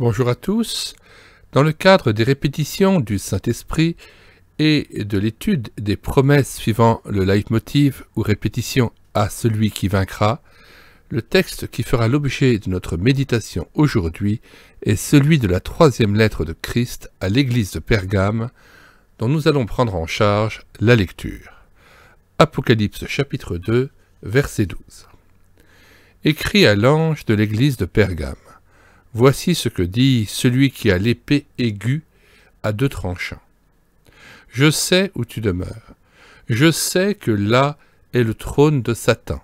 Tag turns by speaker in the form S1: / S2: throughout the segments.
S1: Bonjour à tous. Dans le cadre des répétitions du Saint-Esprit et de l'étude des promesses suivant le leitmotiv ou répétition à celui qui vaincra, le texte qui fera l'objet de notre méditation aujourd'hui est celui de la troisième lettre de Christ à l'église de Pergame, dont nous allons prendre en charge la lecture. Apocalypse chapitre 2, verset 12. Écrit à l'ange de l'église de Pergame. Voici ce que dit celui qui a l'épée aiguë à deux tranchants. Je sais où tu demeures. Je sais que là est le trône de Satan.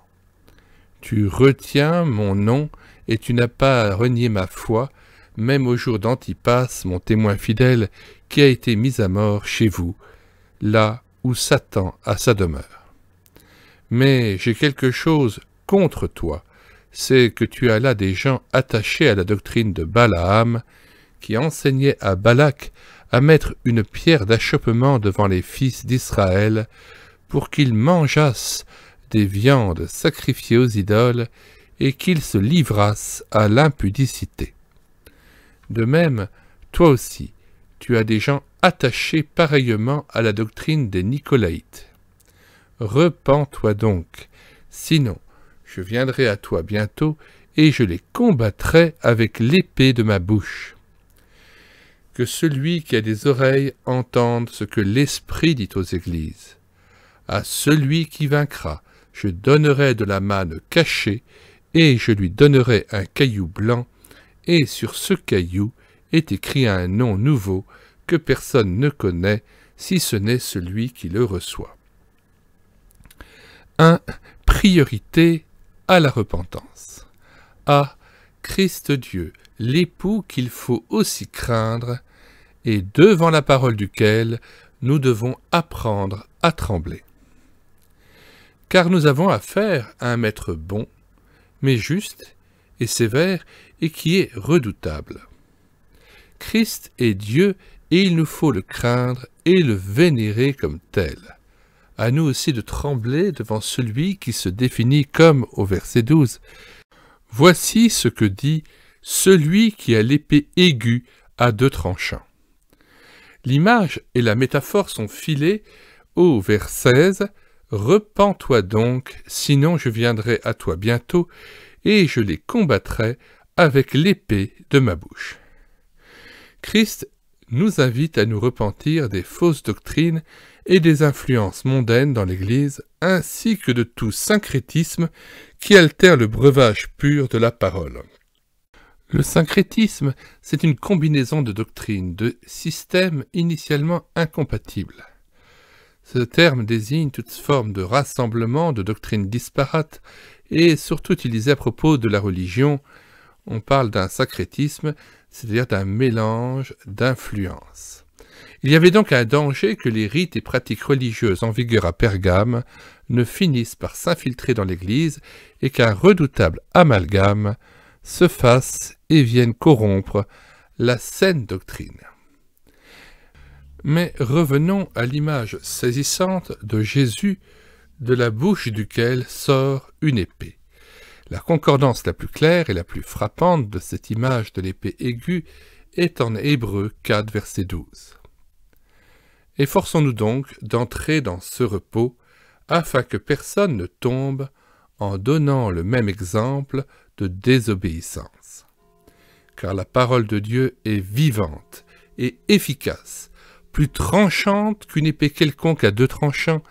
S1: Tu retiens mon nom et tu n'as pas renié ma foi, même au jour d'Antipas, mon témoin fidèle, qui a été mis à mort chez vous, là où Satan a sa demeure. Mais j'ai quelque chose contre toi, c'est que tu as là des gens attachés à la doctrine de Balaam, qui enseignait à Balak à mettre une pierre d'achoppement devant les fils d'Israël, pour qu'ils mangeassent des viandes sacrifiées aux idoles, et qu'ils se livrassent à l'impudicité. De même, toi aussi, tu as des gens attachés pareillement à la doctrine des Nicolaïtes. repends toi donc, sinon je viendrai à toi bientôt, et je les combattrai avec l'épée de ma bouche. Que celui qui a des oreilles entende ce que l'Esprit dit aux Églises. À celui qui vaincra, je donnerai de la manne cachée, et je lui donnerai un caillou blanc, et sur ce caillou est écrit un nom nouveau que personne ne connaît, si ce n'est celui qui le reçoit. 1. Priorité à la repentance. À ah, Christ Dieu, l'époux qu'il faut aussi craindre, et devant la parole duquel nous devons apprendre à trembler. Car nous avons affaire à un maître bon, mais juste et sévère, et qui est redoutable. Christ est Dieu, et il nous faut le craindre et le vénérer comme tel à nous aussi de trembler devant celui qui se définit comme, au verset 12, Voici ce que dit celui qui a l'épée aiguë à deux tranchants. L'image et la métaphore sont filées au verset 16, Repends-toi donc, sinon je viendrai à toi bientôt, et je les combattrai avec l'épée de ma bouche. Christ nous invite à nous repentir des fausses doctrines et des influences mondaines dans l'Église, ainsi que de tout syncrétisme qui altère le breuvage pur de la parole. Le syncrétisme, c'est une combinaison de doctrines, de systèmes initialement incompatibles. Ce terme désigne toute forme de rassemblement de doctrines disparates et surtout utilisé à propos de la religion. On parle d'un syncrétisme, c'est-à-dire d'un mélange d'influences. Il y avait donc un danger que les rites et pratiques religieuses en vigueur à Pergame ne finissent par s'infiltrer dans l'Église et qu'un redoutable amalgame se fasse et vienne corrompre la saine doctrine. Mais revenons à l'image saisissante de Jésus de la bouche duquel sort une épée. La concordance la plus claire et la plus frappante de cette image de l'épée aiguë est en Hébreu 4, verset 12. Efforçons-nous donc d'entrer dans ce repos, afin que personne ne tombe en donnant le même exemple de désobéissance. Car la parole de Dieu est vivante et efficace, plus tranchante qu'une épée quelconque à deux tranchants,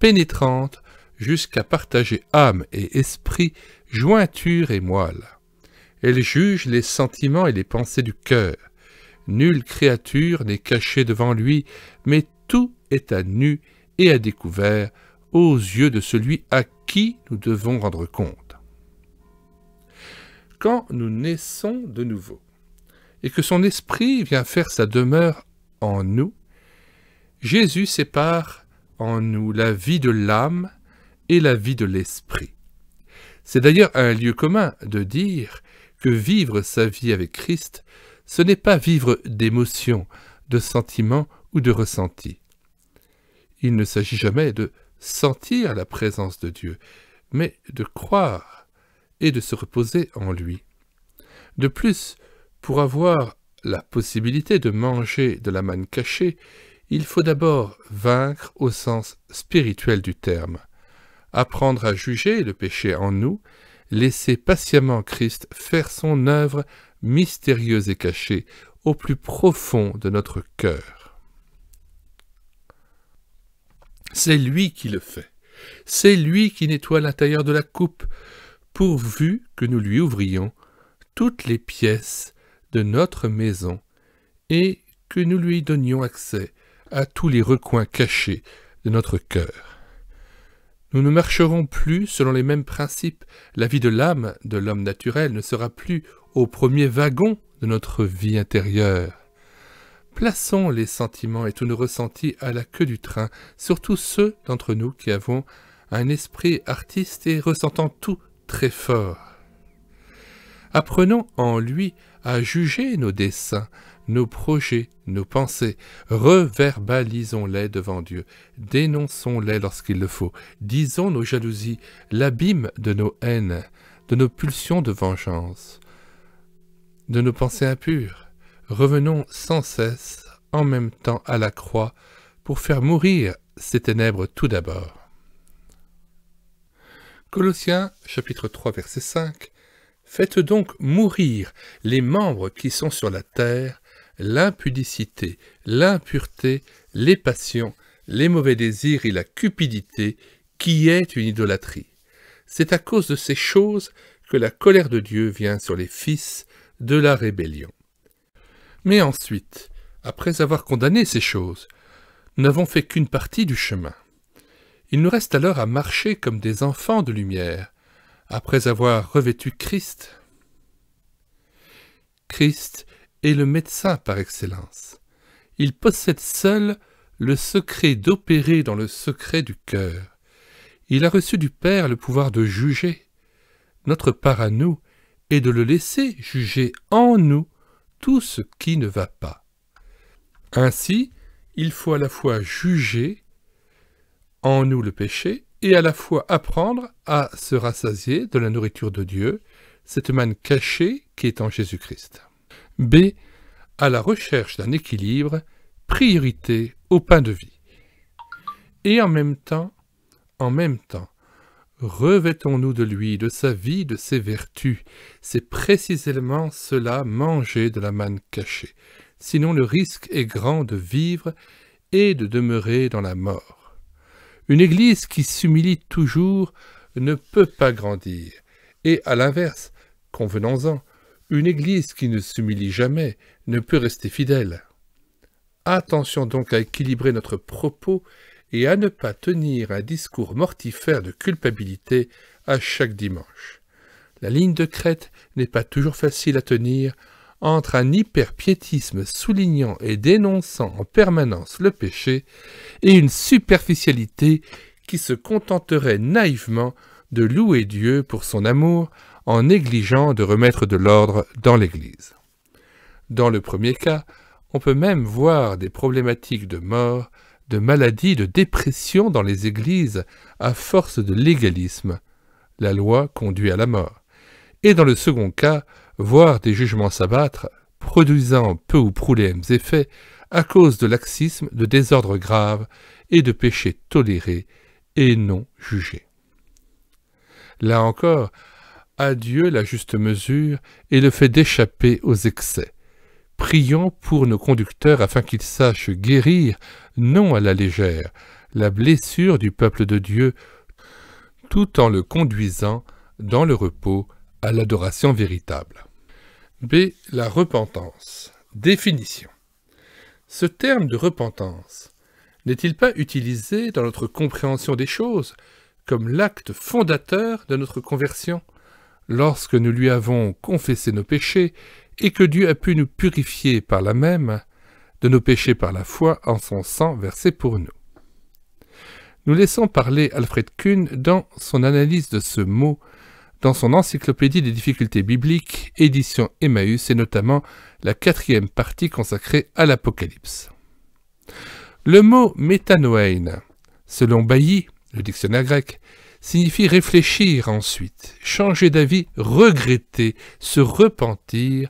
S1: pénétrante jusqu'à partager âme et esprit, jointure et moelle. Elle juge les sentiments et les pensées du cœur. Nulle créature n'est cachée devant lui, mais tout est à nu et à découvert aux yeux de celui à qui nous devons rendre compte. Quand nous naissons de nouveau, et que son esprit vient faire sa demeure en nous, Jésus sépare en nous la vie de l'âme et la vie de l'esprit. C'est d'ailleurs un lieu commun de dire que vivre sa vie avec Christ, ce n'est pas vivre d'émotions, de sentiments ou de ressentis. Il ne s'agit jamais de sentir la présence de Dieu, mais de croire et de se reposer en lui. De plus, pour avoir la possibilité de manger de la manne cachée, il faut d'abord vaincre au sens spirituel du terme, apprendre à juger le péché en nous laissez patiemment Christ faire son œuvre mystérieuse et cachée au plus profond de notre cœur. C'est lui qui le fait. C'est lui qui nettoie l'intérieur de la coupe, pourvu que nous lui ouvrions toutes les pièces de notre maison et que nous lui donnions accès à tous les recoins cachés de notre cœur. Nous ne marcherons plus selon les mêmes principes. La vie de l'âme, de l'homme naturel, ne sera plus au premier wagon de notre vie intérieure. Plaçons les sentiments et tous nos ressentis à la queue du train, surtout ceux d'entre nous qui avons un esprit artiste et ressentant tout très fort. Apprenons en lui à juger nos desseins, nos projets, nos pensées, reverbalisons-les devant Dieu, dénonçons-les lorsqu'il le faut, disons nos jalousies, l'abîme de nos haines, de nos pulsions de vengeance, de nos pensées impures. Revenons sans cesse en même temps à la croix pour faire mourir ces ténèbres tout d'abord. Colossiens chapitre 3 verset 5 Faites donc mourir les membres qui sont sur la terre, l'impudicité, l'impureté, les passions, les mauvais désirs et la cupidité, qui est une idolâtrie. C'est à cause de ces choses que la colère de Dieu vient sur les fils de la rébellion. Mais ensuite, après avoir condamné ces choses, nous n'avons fait qu'une partie du chemin. Il nous reste alors à marcher comme des enfants de lumière, après avoir revêtu Christ. Christ est le médecin par excellence. Il possède seul le secret d'opérer dans le secret du cœur. Il a reçu du Père le pouvoir de juger. Notre part à nous est de le laisser juger en nous tout ce qui ne va pas. Ainsi, il faut à la fois juger en nous le péché et à la fois apprendre à se rassasier de la nourriture de Dieu, cette manne cachée qui est en Jésus-Christ. B. À la recherche d'un équilibre, priorité au pain de vie. Et en même temps, en même temps, revêtons-nous de lui, de sa vie, de ses vertus. C'est précisément cela, manger de la manne cachée. Sinon le risque est grand de vivre et de demeurer dans la mort. Une Église qui s'humilie toujours ne peut pas grandir, et à l'inverse, convenons-en, une Église qui ne s'humilie jamais ne peut rester fidèle. Attention donc à équilibrer notre propos et à ne pas tenir un discours mortifère de culpabilité à chaque dimanche. La ligne de crête n'est pas toujours facile à tenir entre un hyperpiétisme soulignant et dénonçant en permanence le péché et une superficialité qui se contenterait naïvement de louer Dieu pour son amour en négligeant de remettre de l'ordre dans l'Église. Dans le premier cas, on peut même voir des problématiques de mort, de maladie, de dépression dans les églises à force de légalisme. La loi conduit à la mort. Et dans le second cas, voir des jugements s'abattre, produisant peu ou prou les mêmes effets, à cause de laxisme, de désordres graves et de péchés tolérés et non jugés. Là encore, à Dieu la juste mesure et le fait d'échapper aux excès. Prions pour nos conducteurs afin qu'ils sachent guérir, non à la légère, la blessure du peuple de Dieu, tout en le conduisant dans le repos à l'adoration véritable. B. La repentance. Définition. Ce terme de repentance n'est-il pas utilisé dans notre compréhension des choses comme l'acte fondateur de notre conversion lorsque nous lui avons confessé nos péchés, et que Dieu a pu nous purifier par la même de nos péchés par la foi en son sang versé pour nous. Nous laissons parler Alfred Kuhn dans son analyse de ce mot, dans son encyclopédie des difficultés bibliques, édition Emmaüs, et notamment la quatrième partie consacrée à l'Apocalypse. Le mot métanoïne, selon Bailly, le dictionnaire grec, signifie réfléchir ensuite, changer d'avis, regretter, se repentir,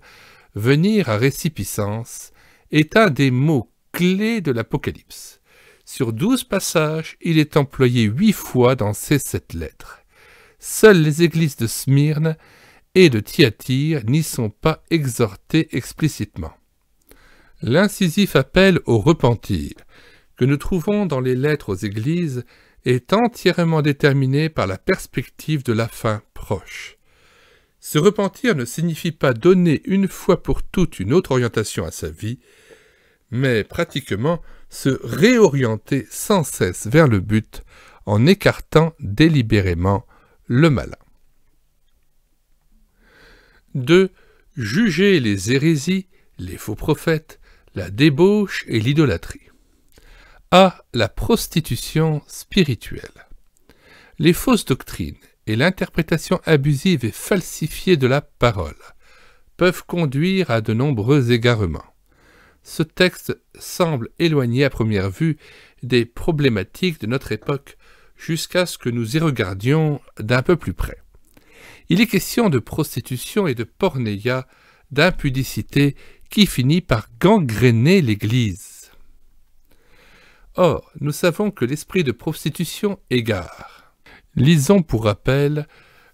S1: venir à récipiscence, est un des mots clés de l'Apocalypse. Sur douze passages, il est employé huit fois dans ces sept lettres. Seules les églises de Smyrne et de Thyatire n'y sont pas exhortées explicitement. L'incisif appel au repentir, que nous trouvons dans les lettres aux églises, est entièrement déterminé par la perspective de la fin proche. Se repentir ne signifie pas donner une fois pour toutes une autre orientation à sa vie, mais pratiquement se réorienter sans cesse vers le but en écartant délibérément le malin. 2. Juger les hérésies, les faux prophètes, la débauche et l'idolâtrie à la prostitution spirituelle. Les fausses doctrines et l'interprétation abusive et falsifiée de la parole peuvent conduire à de nombreux égarements. Ce texte semble éloigné à première vue des problématiques de notre époque jusqu'à ce que nous y regardions d'un peu plus près. Il est question de prostitution et de pornéia, d'impudicité qui finit par gangréner l'Église. Or, nous savons que l'esprit de prostitution égare. Lisons pour rappel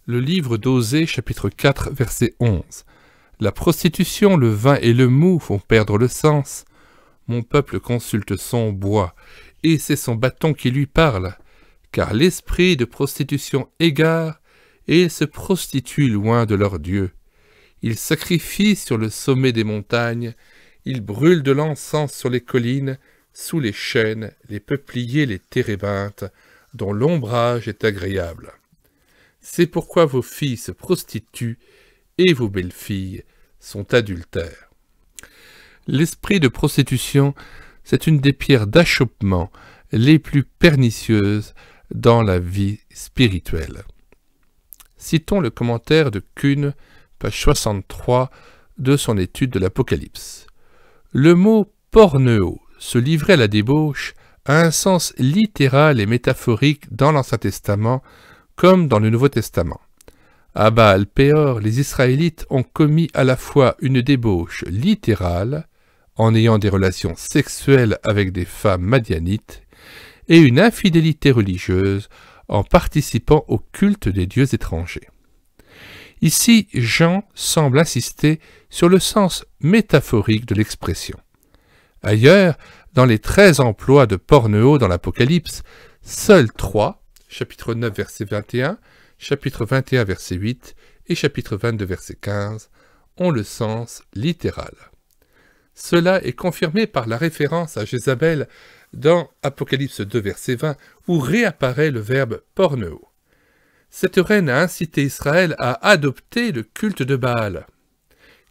S1: le livre d'Osée chapitre 4 verset 11. La prostitution, le vin et le mou font perdre le sens. Mon peuple consulte son bois, et c'est son bâton qui lui parle, car l'esprit de prostitution égare, et se prostitue loin de leur Dieu. Il sacrifie sur le sommet des montagnes, il brûle de l'encens sur les collines, sous les chênes, les peupliers, les térébintes, dont l'ombrage est agréable. C'est pourquoi vos filles se prostituent et vos belles-filles sont adultères. L'esprit de prostitution, c'est une des pierres d'achoppement les plus pernicieuses dans la vie spirituelle. Citons le commentaire de Kuhn, page 63 de son étude de l'Apocalypse. Le mot porneo se livrer à la débauche a un sens littéral et métaphorique dans l'Ancien Testament comme dans le Nouveau Testament. À Baal Péor, les Israélites ont commis à la fois une débauche littérale, en ayant des relations sexuelles avec des femmes madianites, et une infidélité religieuse en participant au culte des dieux étrangers. Ici, Jean semble insister sur le sens métaphorique de l'expression. Ailleurs, dans les treize emplois de porno dans l'Apocalypse, seuls trois, chapitre 9 verset 21, chapitre 21 verset 8 et chapitre 22 verset 15, ont le sens littéral. Cela est confirmé par la référence à Jézabel dans Apocalypse 2 verset 20 où réapparaît le verbe porno. Cette reine a incité Israël à adopter le culte de Baal,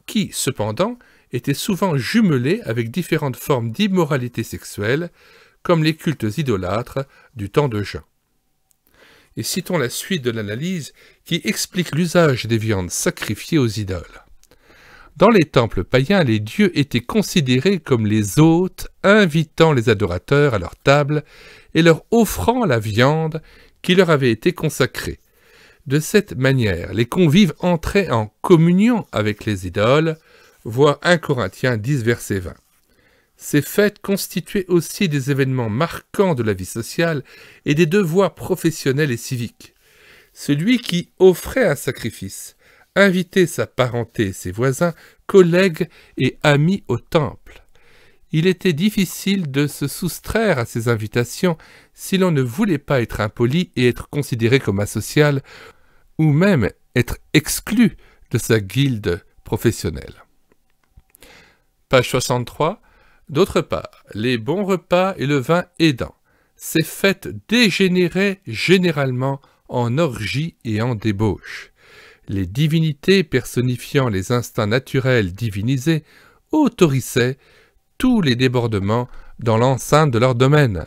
S1: qui, cependant, étaient souvent jumelés avec différentes formes d'immoralité sexuelle, comme les cultes idolâtres du temps de Jean. Et citons la suite de l'analyse qui explique l'usage des viandes sacrifiées aux idoles. Dans les temples païens, les dieux étaient considérés comme les hôtes invitant les adorateurs à leur table et leur offrant la viande qui leur avait été consacrée. De cette manière, les convives entraient en communion avec les idoles, voir 1 Corinthiens 10, verset 20. Ces fêtes constituaient aussi des événements marquants de la vie sociale et des devoirs professionnels et civiques. Celui qui offrait un sacrifice invitait sa parenté ses voisins, collègues et amis au temple. Il était difficile de se soustraire à ces invitations si l'on ne voulait pas être impoli et être considéré comme asocial, ou même être exclu de sa guilde professionnelle. Page 63. D'autre part, les bons repas et le vin aidant, ces fêtes dégénéraient généralement en orgies et en débauches. Les divinités personnifiant les instincts naturels divinisés autorisaient tous les débordements dans l'enceinte de leur domaine.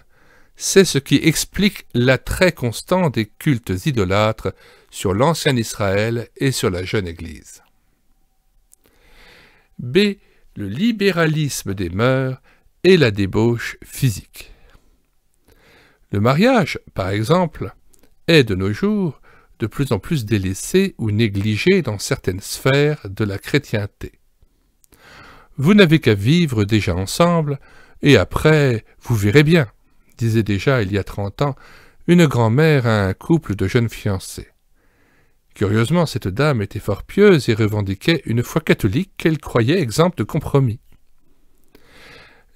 S1: C'est ce qui explique l'attrait constant des cultes idolâtres sur l'ancien Israël et sur la jeune Église. B le libéralisme des mœurs et la débauche physique. Le mariage, par exemple, est de nos jours de plus en plus délaissé ou négligé dans certaines sphères de la chrétienté. Vous n'avez qu'à vivre déjà ensemble, et après, vous verrez bien, disait déjà il y a trente ans une grand-mère à un couple de jeunes fiancés. Curieusement, cette dame était fort pieuse et revendiquait une foi catholique qu'elle croyait exempte de compromis.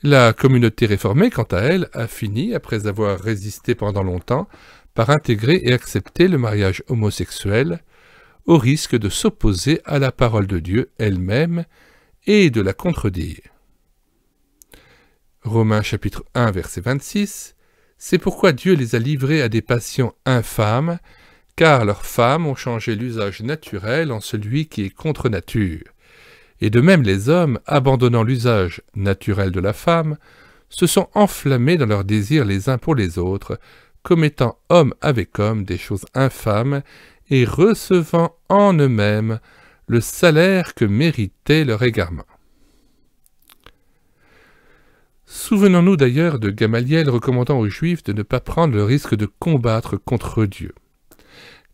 S1: La communauté réformée, quant à elle, a fini, après avoir résisté pendant longtemps, par intégrer et accepter le mariage homosexuel, au risque de s'opposer à la parole de Dieu elle-même et de la contredire. Romains chapitre 1 verset 26 C'est pourquoi Dieu les a livrés à des passions infâmes car leurs femmes ont changé l'usage naturel en celui qui est contre nature. Et de même les hommes, abandonnant l'usage naturel de la femme, se sont enflammés dans leurs désirs les uns pour les autres, commettant homme avec homme des choses infâmes et recevant en eux-mêmes le salaire que méritait leur égarement. Souvenons-nous d'ailleurs de Gamaliel recommandant aux Juifs de ne pas prendre le risque de combattre contre Dieu.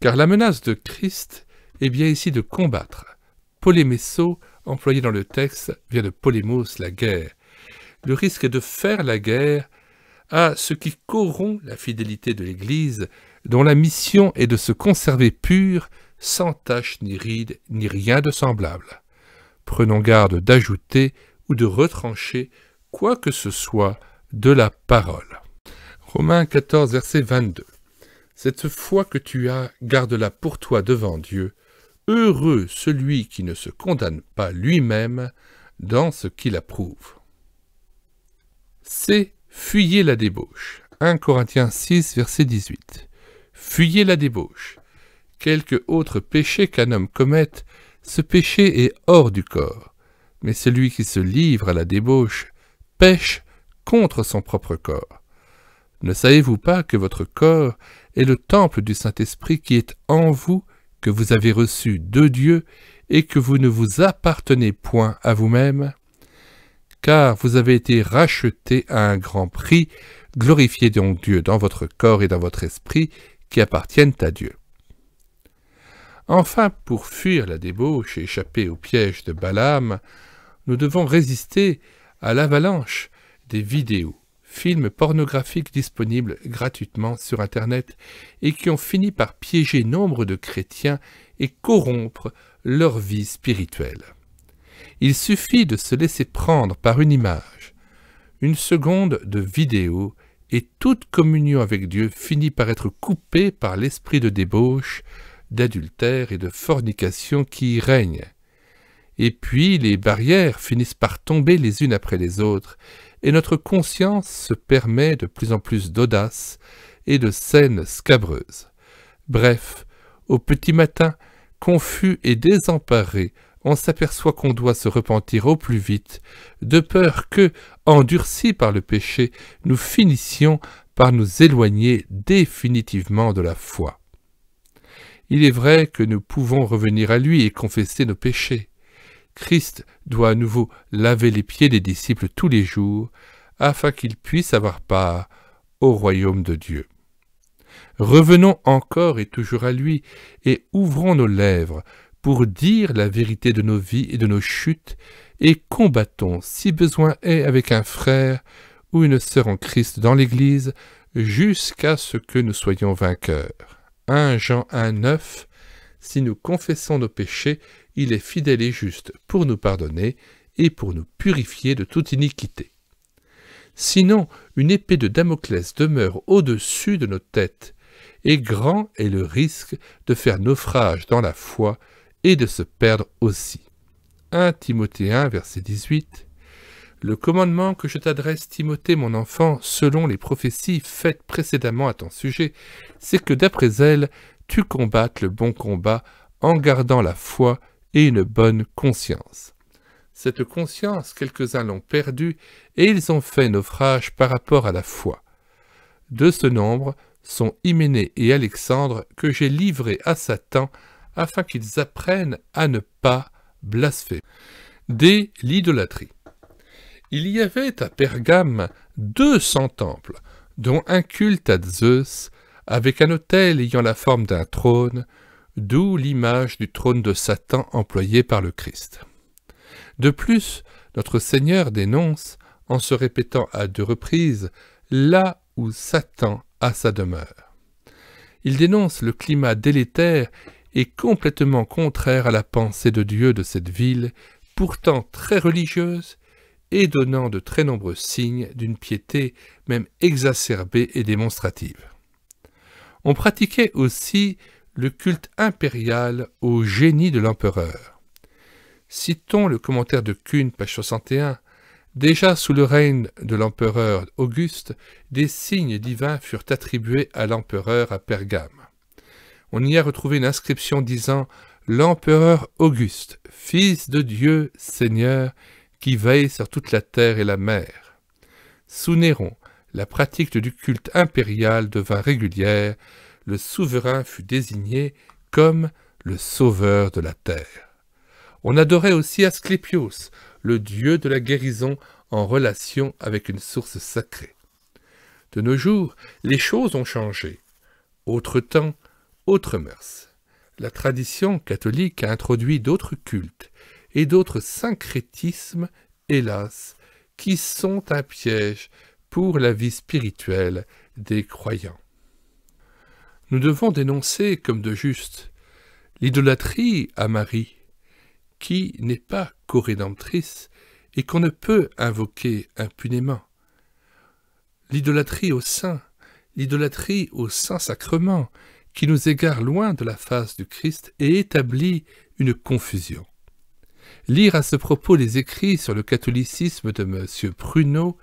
S1: Car la menace de Christ est bien ici de combattre. Polémesso, employé dans le texte, vient de polémos, la guerre. Le risque est de faire la guerre à ce qui corrompt la fidélité de l'Église, dont la mission est de se conserver pure, sans tache ni ride, ni rien de semblable. Prenons garde d'ajouter ou de retrancher quoi que ce soit de la parole. Romains 14, verset 22. Cette foi que tu as, garde-la pour toi devant Dieu. Heureux celui qui ne se condamne pas lui-même dans ce qu'il approuve. C'est Fuyez la débauche. 1 Corinthiens 6, verset 18. Fuyez la débauche. Quelque autre péché qu'un homme commette, ce péché est hors du corps. Mais celui qui se livre à la débauche pêche contre son propre corps. Ne savez-vous pas que votre corps et le temple du Saint-Esprit qui est en vous, que vous avez reçu de Dieu, et que vous ne vous appartenez point à vous-même, car vous avez été rachetés à un grand prix, glorifiez donc Dieu dans votre corps et dans votre esprit, qui appartiennent à Dieu. Enfin, pour fuir la débauche et échapper au piège de Balaam, nous devons résister à l'avalanche des vidéos films pornographiques disponibles gratuitement sur Internet et qui ont fini par piéger nombre de chrétiens et corrompre leur vie spirituelle. Il suffit de se laisser prendre par une image, une seconde de vidéo, et toute communion avec Dieu finit par être coupée par l'esprit de débauche, d'adultère et de fornication qui y règne. Et puis les barrières finissent par tomber les unes après les autres, et notre conscience se permet de plus en plus d'audace et de scènes scabreuses. Bref, au petit matin, confus et désemparé, on s'aperçoit qu'on doit se repentir au plus vite, de peur que, endurcis par le péché, nous finissions par nous éloigner définitivement de la foi. Il est vrai que nous pouvons revenir à lui et confesser nos péchés. Christ doit à nouveau laver les pieds des disciples tous les jours, afin qu'ils puissent avoir part au royaume de Dieu. Revenons encore et toujours à lui, et ouvrons nos lèvres pour dire la vérité de nos vies et de nos chutes, et combattons, si besoin est, avec un frère ou une sœur en Christ dans l'Église, jusqu'à ce que nous soyons vainqueurs. 1 Jean 1.9 si nous confessons nos péchés, il est fidèle et juste pour nous pardonner et pour nous purifier de toute iniquité. Sinon, une épée de Damoclès demeure au-dessus de nos têtes, et grand est le risque de faire naufrage dans la foi et de se perdre aussi. 1 Timothée 1, verset 18 Le commandement que je t'adresse, Timothée, mon enfant, selon les prophéties faites précédemment à ton sujet, c'est que d'après elles, tu combattes le bon combat en gardant la foi et une bonne conscience. Cette conscience, quelques-uns l'ont perdue et ils ont fait naufrage par rapport à la foi. De ce nombre sont Hyménée et Alexandre que j'ai livrés à Satan afin qu'ils apprennent à ne pas blasphémer. Dès l'idolâtrie. Il y avait à Pergame deux cents temples, dont un culte à Zeus avec un autel ayant la forme d'un trône, d'où l'image du trône de Satan employé par le Christ. De plus, notre Seigneur dénonce, en se répétant à deux reprises, là où Satan a sa demeure. Il dénonce le climat délétère et complètement contraire à la pensée de Dieu de cette ville, pourtant très religieuse et donnant de très nombreux signes d'une piété même exacerbée et démonstrative on pratiquait aussi le culte impérial au génie de l'empereur. Citons le commentaire de Kuhn, page 61. Déjà sous le règne de l'empereur Auguste, des signes divins furent attribués à l'empereur à Pergame. On y a retrouvé une inscription disant L'empereur Auguste, fils de Dieu, Seigneur, qui veille sur toute la terre et la mer. Sous Néron, la pratique du culte impérial devint régulière, le souverain fut désigné comme le sauveur de la terre. On adorait aussi Asclepios, le dieu de la guérison en relation avec une source sacrée. De nos jours, les choses ont changé. Autre temps, autre mœurs. La tradition catholique a introduit d'autres cultes et d'autres syncrétismes, hélas, qui sont un piège pour la vie spirituelle des croyants. Nous devons dénoncer comme de juste l'idolâtrie à Marie, qui n'est pas co-rédemptrice et qu'on ne peut invoquer impunément. L'idolâtrie au saint, l'idolâtrie au Saint-Sacrement, qui nous égare loin de la face du Christ et établit une confusion. Lire à ce propos les écrits sur le catholicisme de M. Pruneau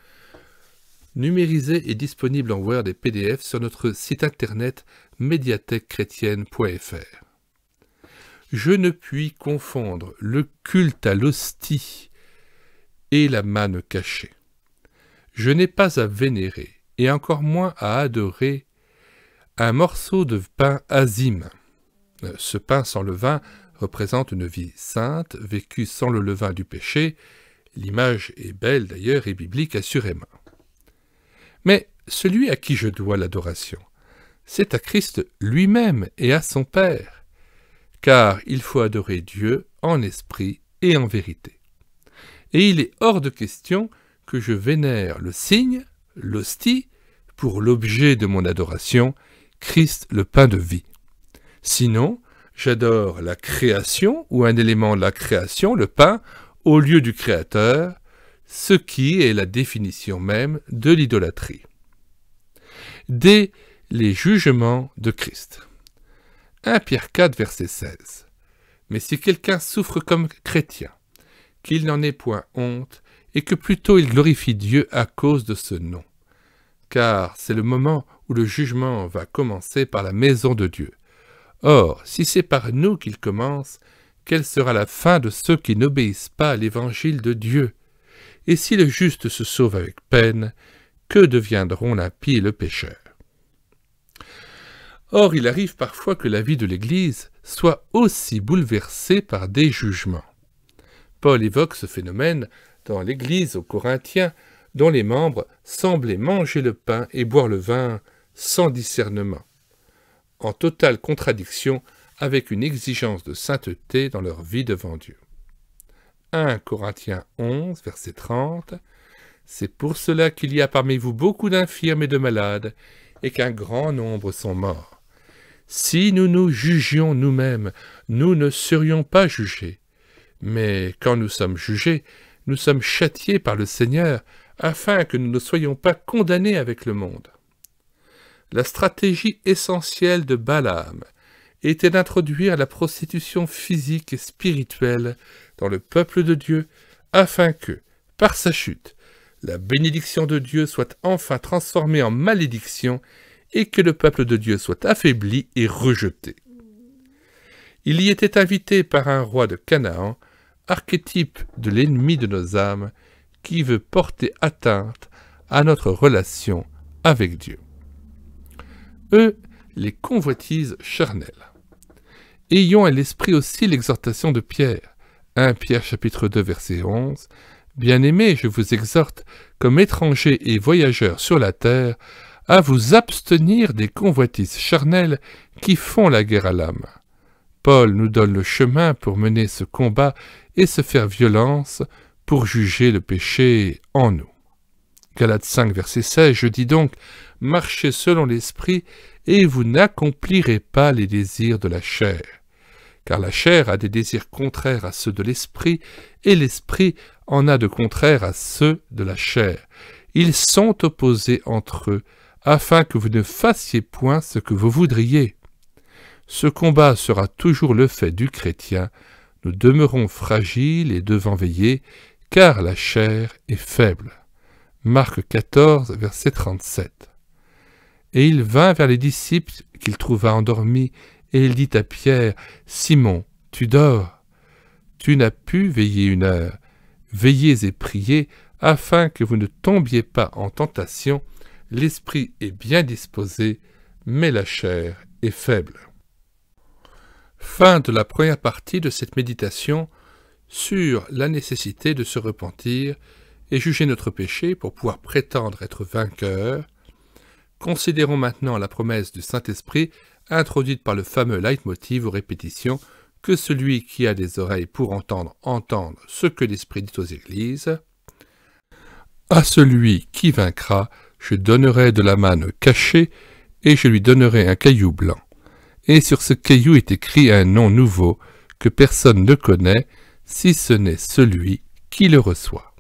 S1: numérisé et disponible en Word des PDF sur notre site internet médiathèquechrétienne.fr. Je ne puis confondre le culte à l'hostie et la manne cachée. Je n'ai pas à vénérer, et encore moins à adorer, un morceau de pain azime. Ce pain sans levain représente une vie sainte, vécue sans le levain du péché. L'image est belle d'ailleurs et biblique assurément. Mais celui à qui je dois l'adoration, c'est à Christ lui-même et à son Père, car il faut adorer Dieu en esprit et en vérité. Et il est hors de question que je vénère le signe, l'hostie, pour l'objet de mon adoration, Christ le pain de vie. Sinon, j'adore la création ou un élément de la création, le pain, au lieu du Créateur, ce qui est la définition même de l'idolâtrie. Dès les jugements de Christ. 1 Pierre 4, verset 16. Mais si quelqu'un souffre comme chrétien, qu'il n'en ait point honte, et que plutôt il glorifie Dieu à cause de ce nom. Car c'est le moment où le jugement va commencer par la maison de Dieu. Or, si c'est par nous qu'il commence, quelle sera la fin de ceux qui n'obéissent pas à l'évangile de Dieu et si le juste se sauve avec peine, que deviendront l'impie et le pécheur Or, il arrive parfois que la vie de l'Église soit aussi bouleversée par des jugements. Paul évoque ce phénomène dans l'Église aux Corinthiens, dont les membres semblaient manger le pain et boire le vin sans discernement, en totale contradiction avec une exigence de sainteté dans leur vie devant Dieu. 1 Corinthiens 11, verset 30. C'est pour cela qu'il y a parmi vous beaucoup d'infirmes et de malades, et qu'un grand nombre sont morts. Si nous nous jugions nous-mêmes, nous ne serions pas jugés. Mais quand nous sommes jugés, nous sommes châtiés par le Seigneur, afin que nous ne soyons pas condamnés avec le monde. La stratégie essentielle de Balaam était d'introduire la prostitution physique et spirituelle dans le peuple de Dieu, afin que, par sa chute, la bénédiction de Dieu soit enfin transformée en malédiction et que le peuple de Dieu soit affaibli et rejeté. Il y était invité par un roi de Canaan, archétype de l'ennemi de nos âmes, qui veut porter atteinte à notre relation avec Dieu. Eux, les convoitises charnelles. Ayons à l'esprit aussi l'exhortation de Pierre. 1 Pierre chapitre 2 verset 11. Bien-aimés, je vous exhorte, comme étrangers et voyageurs sur la terre, à vous abstenir des convoitises charnelles qui font la guerre à l'âme. Paul nous donne le chemin pour mener ce combat et se faire violence pour juger le péché en nous. Galates 5, verset 16, je dis donc, marchez selon l'esprit, et vous n'accomplirez pas les désirs de la chair car la chair a des désirs contraires à ceux de l'esprit, et l'esprit en a de contraires à ceux de la chair. Ils sont opposés entre eux, afin que vous ne fassiez point ce que vous voudriez. Ce combat sera toujours le fait du chrétien. Nous demeurons fragiles et devant veiller, car la chair est faible. Marc 14, verset 37. Et il vint vers les disciples qu'il trouva endormis, et il dit à Pierre, Simon, tu dors, tu n'as pu veiller une heure, veillez et priez, afin que vous ne tombiez pas en tentation, l'esprit est bien disposé, mais la chair est faible. Fin de la première partie de cette méditation sur la nécessité de se repentir et juger notre péché pour pouvoir prétendre être vainqueur. Considérons maintenant la promesse du Saint-Esprit introduite par le fameux leitmotiv aux répétitions que celui qui a des oreilles pour entendre entendre ce que l'Esprit dit aux Églises. À celui qui vaincra, je donnerai de la manne cachée, et je lui donnerai un caillou blanc. Et sur ce caillou est écrit un nom nouveau que personne ne connaît, si ce n'est celui qui le reçoit.